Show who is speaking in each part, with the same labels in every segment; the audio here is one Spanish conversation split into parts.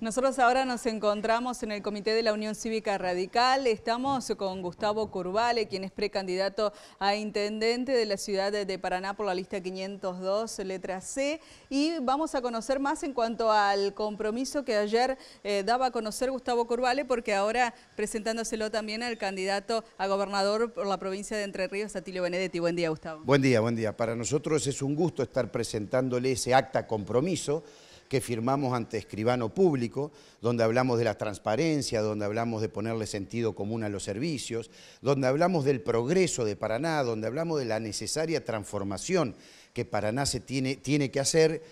Speaker 1: Nosotros ahora nos encontramos en el Comité de la Unión Cívica Radical. Estamos con Gustavo Curvale, quien es precandidato a intendente de la ciudad de Paraná por la lista 502, letra C. Y vamos a conocer más en cuanto al compromiso que ayer eh, daba a conocer Gustavo Curvale, porque ahora presentándoselo también al candidato a gobernador por la provincia de Entre Ríos, Atilio Benedetti. Buen día, Gustavo.
Speaker 2: Buen día, buen día. Para nosotros es un gusto estar presentándole ese acta compromiso que firmamos ante escribano público, donde hablamos de la transparencia, donde hablamos de ponerle sentido común a los servicios, donde hablamos del progreso de Paraná, donde hablamos de la necesaria transformación que Paraná se tiene, tiene que hacer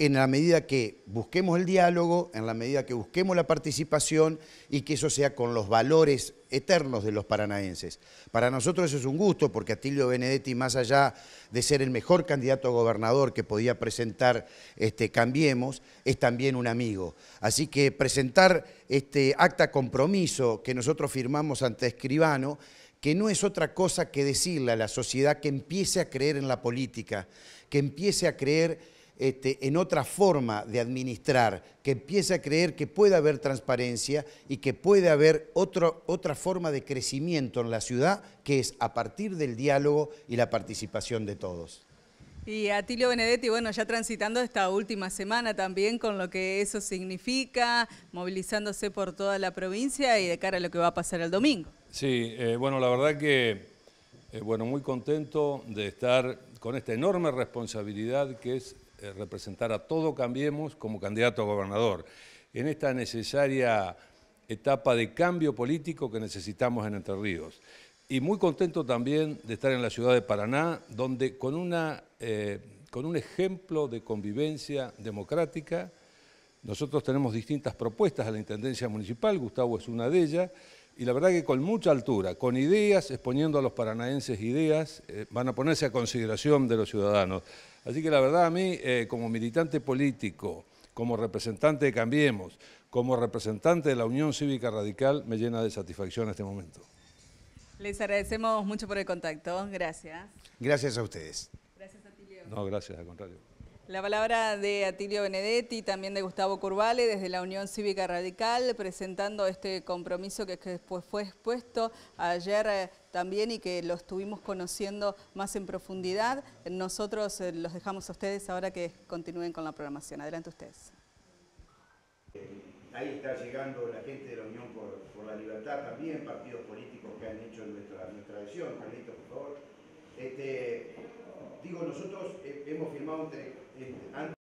Speaker 2: en la medida que busquemos el diálogo, en la medida que busquemos la participación y que eso sea con los valores eternos de los paranaenses. Para nosotros eso es un gusto porque Atilio Benedetti, más allá de ser el mejor candidato a gobernador que podía presentar este, Cambiemos, es también un amigo. Así que presentar este acta compromiso que nosotros firmamos ante Escribano que no es otra cosa que decirle a la sociedad que empiece a creer en la política, que empiece a creer este, en otra forma de administrar, que empiece a creer que puede haber transparencia y que puede haber otra forma de crecimiento en la ciudad, que es a partir del diálogo y la participación de todos.
Speaker 1: Y a Tilio Benedetti, bueno, ya transitando esta última semana también con lo que eso significa, movilizándose por toda la provincia y de cara a lo que va a pasar el domingo.
Speaker 3: Sí, eh, bueno, la verdad que, eh, bueno, muy contento de estar con esta enorme responsabilidad que es eh, representar a todo Cambiemos como candidato a gobernador. En esta necesaria etapa de cambio político que necesitamos en Entre Ríos. Y muy contento también de estar en la ciudad de Paraná, donde con, eh, con un ejemplo de convivencia democrática, nosotros tenemos distintas propuestas a la Intendencia Municipal, Gustavo es una de ellas, y la verdad que con mucha altura, con ideas, exponiendo a los paranaenses ideas, eh, van a ponerse a consideración de los ciudadanos. Así que la verdad a mí, eh, como militante político, como representante de Cambiemos, como representante de la Unión Cívica Radical, me llena de satisfacción este momento.
Speaker 1: Les agradecemos mucho por el contacto. Gracias.
Speaker 2: Gracias a ustedes. Gracias a ti, Leo. No, gracias, al contrario.
Speaker 1: La palabra de Atilio Benedetti, también de Gustavo Curvale, desde la Unión Cívica Radical, presentando este compromiso que después pues, fue expuesto ayer eh, también y que lo estuvimos conociendo más en profundidad. Nosotros eh, los dejamos a ustedes ahora que continúen con la programación. Adelante ustedes.
Speaker 2: Ahí está llegando la gente de la Unión por, la Libertad, también partidos políticos que han hecho nuestra, nuestra adhesión. por este, digo, nosotros eh, hemos firmado un, antes este,